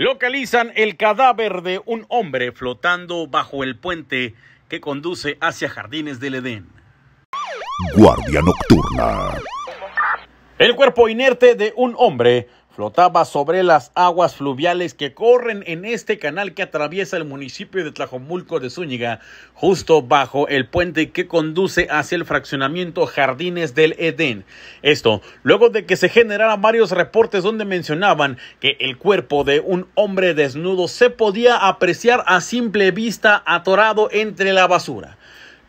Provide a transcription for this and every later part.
Localizan el cadáver de un hombre flotando bajo el puente que conduce hacia Jardines del Edén. Guardia Nocturna. El cuerpo inerte de un hombre flotaba sobre las aguas fluviales que corren en este canal que atraviesa el municipio de Tlajomulco de Zúñiga, justo bajo el puente que conduce hacia el fraccionamiento Jardines del Edén. Esto luego de que se generaran varios reportes donde mencionaban que el cuerpo de un hombre desnudo se podía apreciar a simple vista atorado entre la basura.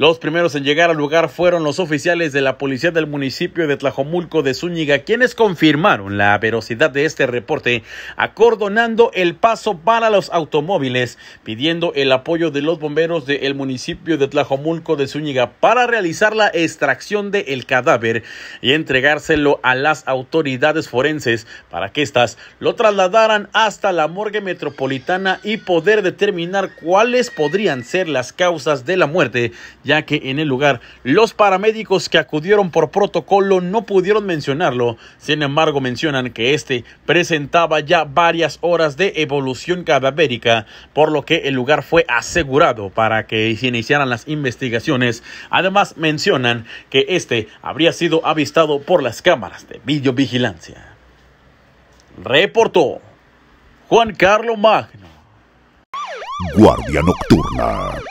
Los primeros en llegar al lugar fueron los oficiales de la policía del municipio de Tlajomulco de Zúñiga, quienes confirmaron la veracidad de este reporte, acordonando el paso para los automóviles, pidiendo el apoyo de los bomberos del municipio de Tlajomulco de Zúñiga para realizar la extracción del cadáver y entregárselo a las autoridades forenses para que éstas lo trasladaran hasta la morgue metropolitana y poder determinar cuáles podrían ser las causas de la muerte ya que en el lugar los paramédicos que acudieron por protocolo no pudieron mencionarlo, sin embargo mencionan que este presentaba ya varias horas de evolución cadavérica, por lo que el lugar fue asegurado para que se iniciaran las investigaciones. Además mencionan que este habría sido avistado por las cámaras de videovigilancia. Reportó Juan Carlos Magno. Guardia Nocturna.